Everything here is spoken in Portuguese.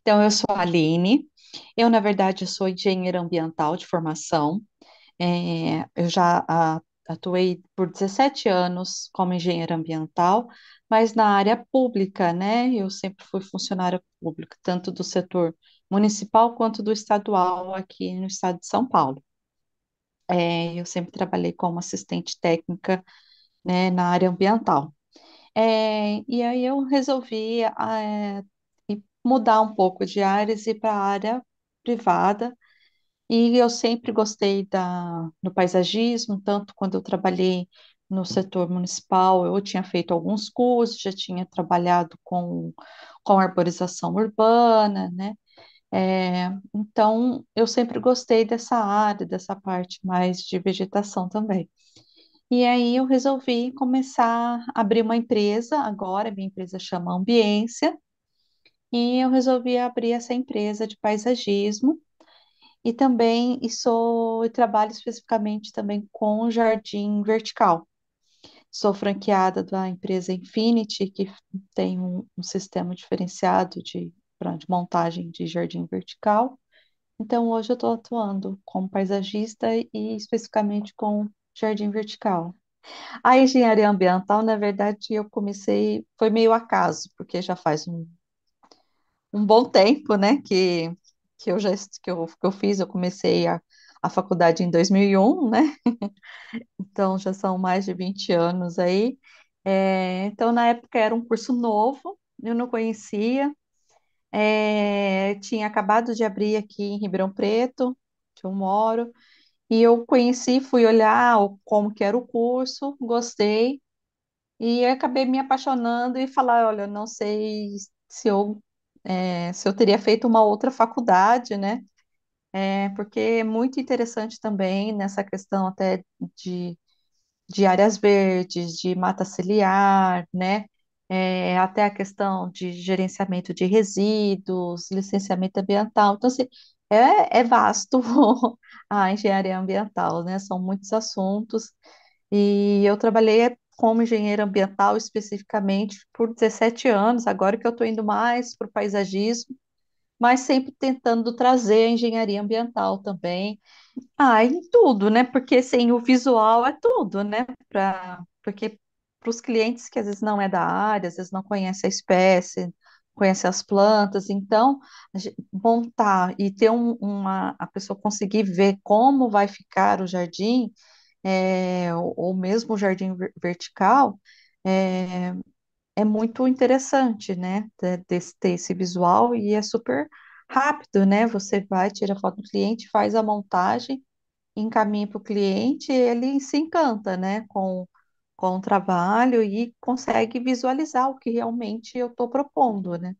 Então, eu sou a Aline, eu, na verdade, sou engenheira ambiental de formação, é, eu já atuei por 17 anos como engenheira ambiental, mas na área pública, né? Eu sempre fui funcionária pública, tanto do setor municipal quanto do estadual aqui no estado de São Paulo. É, eu sempre trabalhei como assistente técnica, né, na área ambiental. É, e aí eu resolvi é, mudar um pouco de áreas e ir para a área privada. E eu sempre gostei da, do paisagismo, tanto quando eu trabalhei no setor municipal, eu tinha feito alguns cursos, já tinha trabalhado com, com arborização urbana, né? É, então, eu sempre gostei dessa área, dessa parte mais de vegetação também. E aí eu resolvi começar a abrir uma empresa agora, minha empresa chama Ambiência, e eu resolvi abrir essa empresa de paisagismo e também e sou e trabalho especificamente também com jardim vertical. Sou franqueada da empresa Infinity, que tem um, um sistema diferenciado de, de montagem de jardim vertical. Então, hoje eu estou atuando como paisagista e especificamente com jardim vertical. A engenharia ambiental, na verdade, eu comecei, foi meio acaso, porque já faz um, um bom tempo, né? Que, que eu já que eu, que eu fiz, eu comecei a, a faculdade em 2001, né? então já são mais de 20 anos aí. É, então na época era um curso novo, eu não conhecia. É, tinha acabado de abrir aqui em Ribeirão Preto, que eu moro, e eu conheci, fui olhar como que era o curso, gostei, e acabei me apaixonando e falar, olha, não sei se eu é, se eu teria feito uma outra faculdade, né? É, porque é muito interessante também nessa questão até de, de áreas verdes, de mata ciliar, né? É, até a questão de gerenciamento de resíduos, licenciamento ambiental. Então, assim, é, é vasto a engenharia ambiental, né? São muitos assuntos. E eu trabalhei como engenheira ambiental especificamente por 17 anos, agora que eu estou indo mais para o paisagismo, mas sempre tentando trazer a engenharia ambiental também. Ah, em tudo, né? Porque sem assim, o visual é tudo, né? Pra, porque para os clientes que às vezes não é da área, às vezes não conhece a espécie, conhece as plantas, então montar e ter um, uma a pessoa conseguir ver como vai ficar o jardim é, ou, mesmo o jardim vertical, é, é muito interessante, né? Ter esse visual e é super rápido, né? Você vai, tira a foto do cliente, faz a montagem, encaminha para o cliente, ele se encanta, né? Com, com o trabalho e consegue visualizar o que realmente eu estou propondo, né?